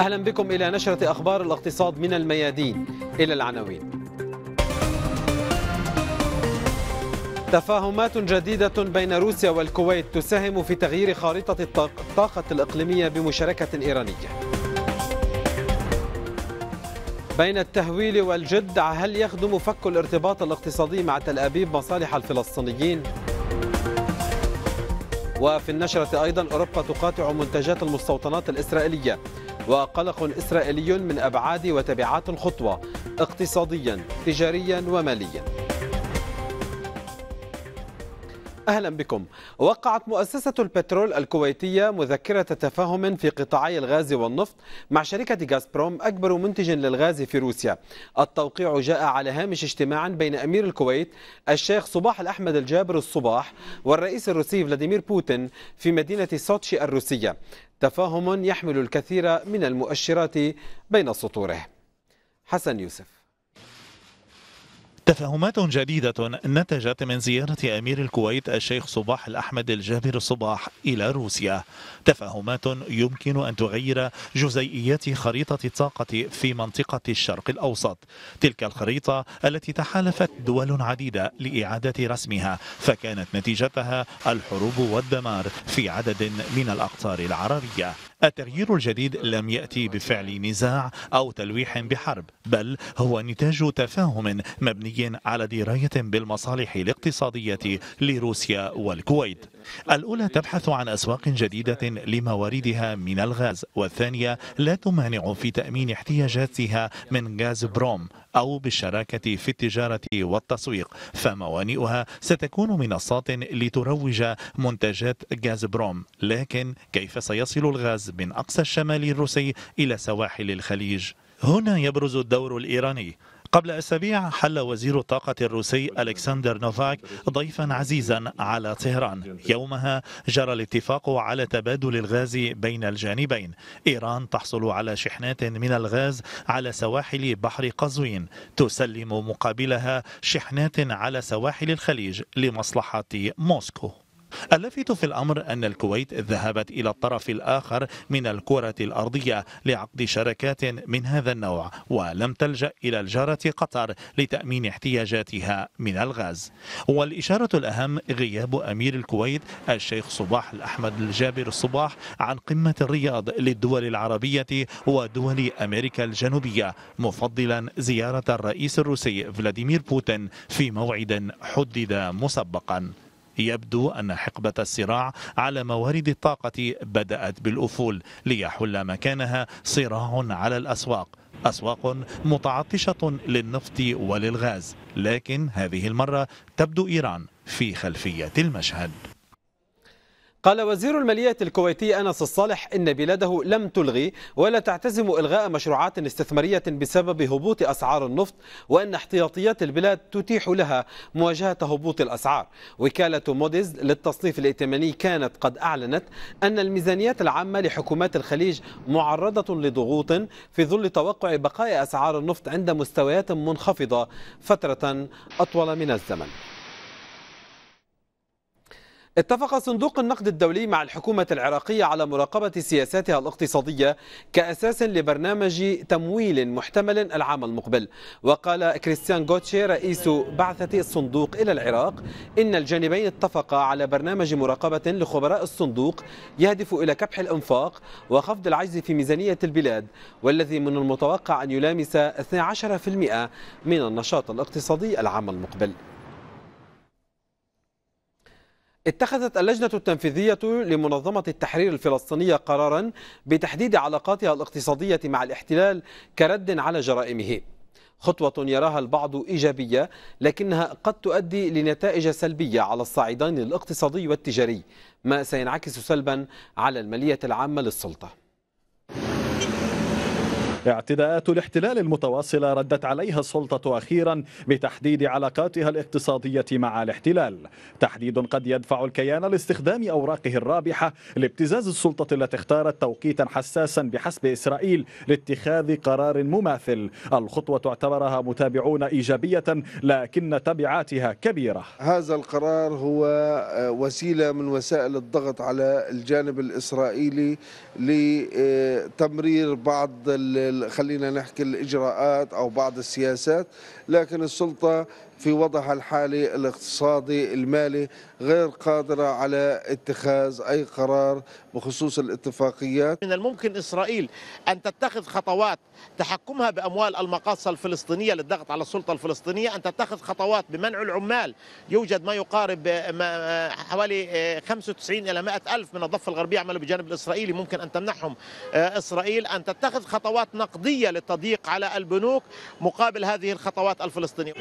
أهلا بكم إلى نشرة أخبار الاقتصاد من الميادين إلى العناوين تفاهمات جديدة بين روسيا والكويت تساهم في تغيير خارطة الطاقة الإقليمية بمشاركة إيرانية بين التهويل والجد هل يخدم فك الارتباط الاقتصادي مع تل أبيب مصالح الفلسطينيين؟ وفي النشرة أيضا أوروبا تقاطع منتجات المستوطنات الإسرائيلية وقلق إسرائيلي من أبعاد وتبعات الخطوة اقتصاديا تجاريا وماليا أهلا بكم وقعت مؤسسة البترول الكويتية مذكرة تفاهم في قطاعي الغاز والنفط مع شركة غازبروم أكبر منتج للغاز في روسيا التوقيع جاء على هامش اجتماع بين أمير الكويت الشيخ صباح الأحمد الجابر الصباح والرئيس الروسي فلاديمير بوتين في مدينة سوتشي الروسية تفاهم يحمل الكثير من المؤشرات بين سطوره حسن يوسف تفاهمات جديدة نتجت من زيارة أمير الكويت الشيخ صباح الأحمد الجابر صباح إلى روسيا تفاهمات يمكن أن تغير جزيئيات خريطة الطاقة في منطقة الشرق الأوسط تلك الخريطة التي تحالفت دول عديدة لإعادة رسمها فكانت نتيجتها الحروب والدمار في عدد من الأقطار العربية التغيير الجديد لم يأتي بفعل نزاع أو تلويح بحرب بل هو نتاج تفاهم مبني على دراية بالمصالح الاقتصادية لروسيا والكويت الأولى تبحث عن أسواق جديدة لمواردها من الغاز والثانية لا تمانع في تأمين احتياجاتها من غاز بروم أو بالشراكة في التجارة والتسويق فموانئها ستكون منصات لتروج منتجات غاز بروم لكن كيف سيصل الغاز من أقصى الشمال الروسي إلى سواحل الخليج؟ هنا يبرز الدور الإيراني قبل أسابيع حل وزير الطاقة الروسي ألكسندر نوفاك ضيفا عزيزا على طهران يومها جرى الاتفاق على تبادل الغاز بين الجانبين إيران تحصل على شحنات من الغاز على سواحل بحر قزوين تسلم مقابلها شحنات على سواحل الخليج لمصلحة موسكو اللافت في الأمر أن الكويت ذهبت إلى الطرف الآخر من الكرة الأرضية لعقد شراكات من هذا النوع ولم تلجأ إلى الجارة قطر لتأمين احتياجاتها من الغاز والإشارة الأهم غياب أمير الكويت الشيخ صباح الأحمد الجابر الصباح عن قمة الرياض للدول العربية ودول أمريكا الجنوبية مفضلا زيارة الرئيس الروسي فلاديمير بوتين في موعد حدد مسبقا يبدو أن حقبة الصراع على موارد الطاقة بدأت بالأفول ليحل مكانها صراع على الأسواق أسواق متعطشة للنفط وللغاز لكن هذه المرة تبدو إيران في خلفية المشهد قال وزير المالية الكويتي أنس الصالح إن بلاده لم تلغي ولا تعتزم إلغاء مشروعات استثمارية بسبب هبوط أسعار النفط وأن احتياطيات البلاد تتيح لها مواجهة هبوط الأسعار وكالة موديز للتصنيف الائتماني كانت قد أعلنت أن الميزانيات العامة لحكومات الخليج معرضة لضغوط في ظل توقع بقاء أسعار النفط عند مستويات منخفضة فترة أطول من الزمن اتفق صندوق النقد الدولي مع الحكومة العراقية على مراقبة سياساتها الاقتصادية كأساس لبرنامج تمويل محتمل العام المقبل وقال كريستيان غوتشي رئيس بعثة الصندوق إلى العراق إن الجانبين اتفقا على برنامج مراقبة لخبراء الصندوق يهدف إلى كبح الإنفاق وخفض العجز في ميزانية البلاد والذي من المتوقع أن يلامس 12% من النشاط الاقتصادي العام المقبل اتخذت اللجنة التنفيذية لمنظمة التحرير الفلسطينية قرارا بتحديد علاقاتها الاقتصادية مع الاحتلال كرد على جرائمه خطوة يراها البعض إيجابية لكنها قد تؤدي لنتائج سلبية على الصعيدين الاقتصادي والتجاري ما سينعكس سلبا على المالية العامة للسلطة اعتداءات الاحتلال المتواصلة ردت عليها السلطة أخيرا بتحديد علاقاتها الاقتصادية مع الاحتلال تحديد قد يدفع الكيان لاستخدام أوراقه الرابحة لابتزاز السلطة التي اختارت توقيتا حساسا بحسب إسرائيل لاتخاذ قرار مماثل الخطوة اعتبرها متابعون إيجابية لكن تبعاتها كبيرة هذا القرار هو آه، وسيلة من وسائل الضغط على الجانب الإسرائيلي لتمرير بعض ال خلينا نحكي الإجراءات أو بعض السياسات لكن السلطة في وضعها الحالي الاقتصادي المالي غير قادرة على اتخاذ أي قرار بخصوص الاتفاقيات من الممكن إسرائيل أن تتخذ خطوات تحكمها بأموال المقاصة الفلسطينية للضغط على السلطة الفلسطينية أن تتخذ خطوات بمنع العمال يوجد ما يقارب حوالي 95 آه، إلى 100 ألف من الضفة الغربية عملوا بجانب الإسرائيلي ممكن أن تمنحهم آه، إسرائيل أن تتخذ خطوات نقدية للتضييق على البنوك مقابل هذه الخطوات الفلسطينية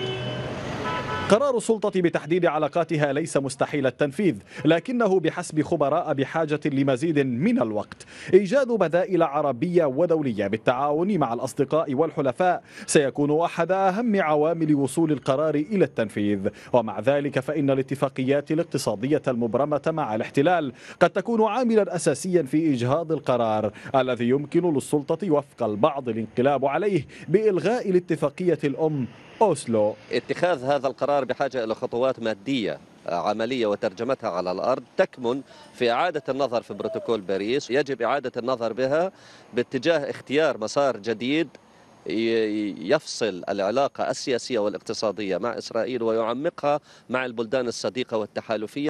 قرار السلطة بتحديد علاقاتها ليس مستحيل التنفيذ لكنه بحسب خبراء بحاجة لمزيد من الوقت إيجاد بدائل عربية ودولية بالتعاون مع الأصدقاء والحلفاء سيكون أحد أهم عوامل وصول القرار إلى التنفيذ ومع ذلك فإن الاتفاقيات الاقتصادية المبرمة مع الاحتلال قد تكون عاملا أساسيا في إجهاض القرار الذي يمكن للسلطة وفق البعض الانقلاب عليه بإلغاء الاتفاقية الأم أوسلو اتخاذ هذا القرار الصغار بحاجة إلى خطوات مادية آه، عملية وترجمتها على الأرض تكمن في إعادة النظر في بروتوكول باريس يجب إعادة النظر بها باتجاه اختيار مسار جديد يفصل العلاقة السياسية والاقتصادية مع إسرائيل ويعمقها مع البلدان الصديقة والتحالفية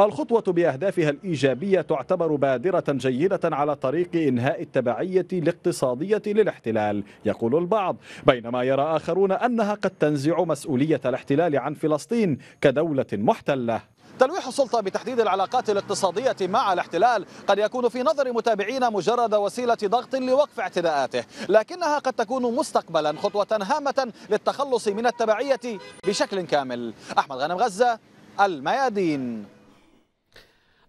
الخطوة بأهدافها الإيجابية تعتبر بادرة جيدة على طريق إنهاء التبعية الاقتصادية للاحتلال يقول البعض بينما يرى آخرون أنها قد تنزع مسؤولية الاحتلال عن فلسطين كدولة محتلة تلويح السلطة بتحديد العلاقات الاقتصادية مع الاحتلال قد يكون في نظر متابعين مجرد وسيلة ضغط لوقف اعتداءاته لكنها قد تكون مستقبلا خطوة هامة للتخلص من التبعية بشكل كامل أحمد غنم غزة الميادين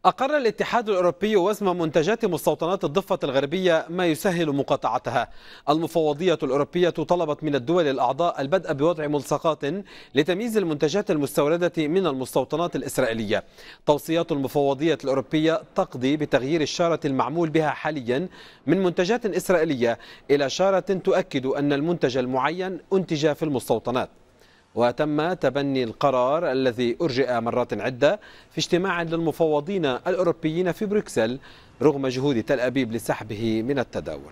أقر الاتحاد الأوروبي وزن منتجات مستوطنات الضفة الغربية ما يسهل مقاطعتها المفوضية الأوروبية طلبت من الدول الأعضاء البدء بوضع ملصقات لتمييز المنتجات المستوردة من المستوطنات الإسرائيلية توصيات المفوضية الأوروبية تقضي بتغيير الشارة المعمول بها حاليا من منتجات إسرائيلية إلى شارة تؤكد أن المنتج المعين أنتج في المستوطنات وتم تبني القرار الذي أرجئ مرات عدة في اجتماع للمفوضين الأوروبيين في بروكسل رغم جهود تل أبيب لسحبه من التداول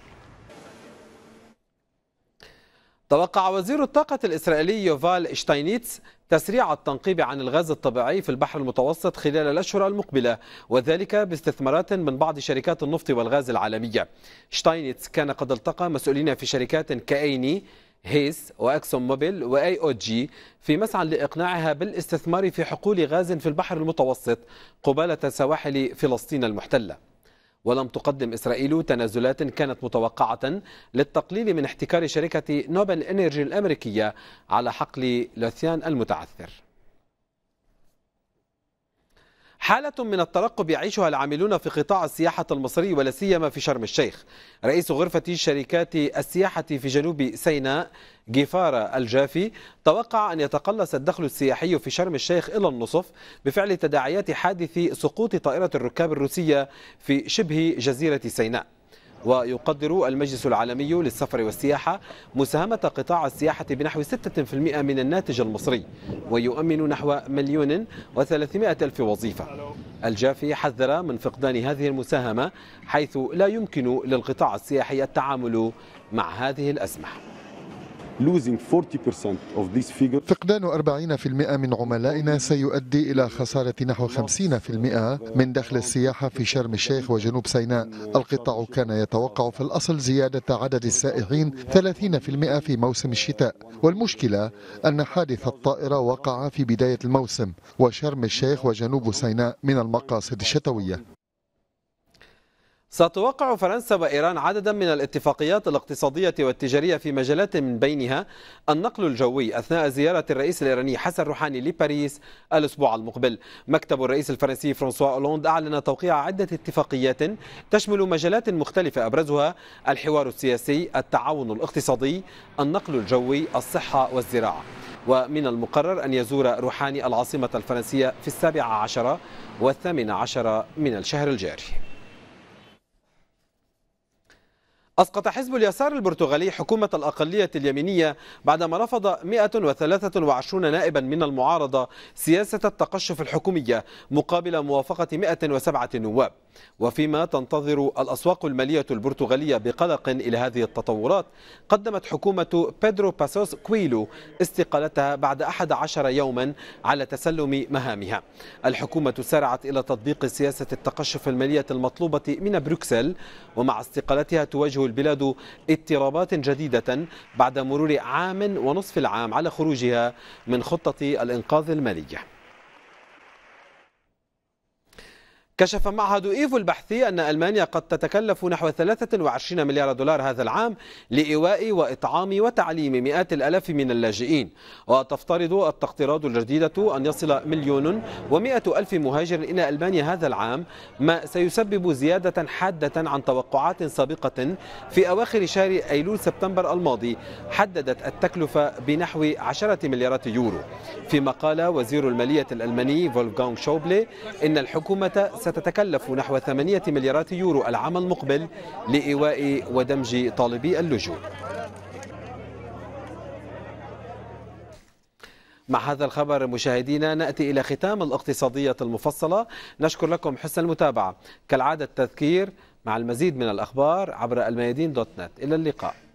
توقع وزير الطاقة الإسرائيلي يوفال شتاينيتس تسريع التنقيب عن الغاز الطبيعي في البحر المتوسط خلال الأشهر المقبلة وذلك باستثمارات من بعض شركات النفط والغاز العالمية شتاينيتس كان قد التقى مسؤولين في شركات كأيني هيس واكسون موبيل واي او جي في مسعى لاقناعها بالاستثمار في حقول غاز في البحر المتوسط قباله سواحل فلسطين المحتله. ولم تقدم اسرائيل تنازلات كانت متوقعه للتقليل من احتكار شركه نوبل انرجي الامريكيه على حقل لوثيان المتعثر. حالة من الترقب يعيشها العاملون في قطاع السياحة المصري ولا سيما في شرم الشيخ. رئيس غرفة شركات السياحة في جنوب سيناء جيفارة الجافي توقع أن يتقلص الدخل السياحي في شرم الشيخ إلى النصف بفعل تداعيات حادث سقوط طائرة الركاب الروسية في شبه جزيرة سيناء. ويقدر المجلس العالمي للسفر والسياحة مساهمة قطاع السياحة بنحو 6% من الناتج المصري ويؤمن نحو مليون و300 ألف وظيفة الجافي حذر من فقدان هذه المساهمة حيث لا يمكن للقطاع السياحي التعامل مع هذه الأزمة فقدان 40% من عملائنا سيؤدي إلى خسارة نحو 50% من دخل السياحة في شرم الشيخ وجنوب سيناء القطاع كان يتوقع في الأصل زيادة عدد السائحين 30% في موسم الشتاء والمشكلة أن حادث الطائرة وقع في بداية الموسم وشرم الشيخ وجنوب سيناء من المقاصد الشتوية ستوقع فرنسا وإيران عددا من الاتفاقيات الاقتصادية والتجارية في مجالات من بينها النقل الجوي أثناء زيارة الرئيس الإيراني حسن روحاني لباريس الأسبوع المقبل مكتب الرئيس الفرنسي فرانسوا أولوند أعلن توقيع عدة اتفاقيات تشمل مجالات مختلفة أبرزها الحوار السياسي التعاون الاقتصادي النقل الجوي الصحة والزراعة ومن المقرر أن يزور روحاني العاصمة الفرنسية في السابعة عشرة والثامنة عشرة من الشهر الجاري أسقط حزب اليسار البرتغالي حكومة الأقلية اليمينية بعدما رفض 123 نائبا من المعارضة سياسة التقشف الحكومية مقابل موافقة 107 نواب وفيما تنتظر الأسواق المالية البرتغالية بقلق إلى هذه التطورات قدمت حكومة بيدرو باسوس كويلو استقالتها بعد 11 يوما على تسلم مهامها الحكومة سارعت إلى تطبيق سياسة التقشف المالية المطلوبة من بروكسل ومع استقالتها تواجه البلاد اضطرابات جديدة بعد مرور عام ونصف العام على خروجها من خطة الإنقاذ المالية كشف معهد إيفو البحثي أن ألمانيا قد تتكلف نحو 23 مليار دولار هذا العام لإيواء وإطعام وتعليم مئات الألاف من اللاجئين وتفترض التقطيرات الجديدة أن يصل مليون ومئة ألف مهاجر إلى ألمانيا هذا العام ما سيسبب زيادة حادة عن توقعات سابقة في أواخر شهر أيلول سبتمبر الماضي حددت التكلفة بنحو 10 مليارات يورو فيما قال وزير المالية الألماني فولفغانغ شوبلي إن الحكومة ستتكلف نحو 8 مليارات يورو العام المقبل لإيواء ودمج طالبي اللجوء مع هذا الخبر مشاهدينا نأتي إلى ختام الاقتصادية المفصلة نشكر لكم حسن المتابعة كالعادة التذكير مع المزيد من الأخبار عبر الميادين دوت نت إلى اللقاء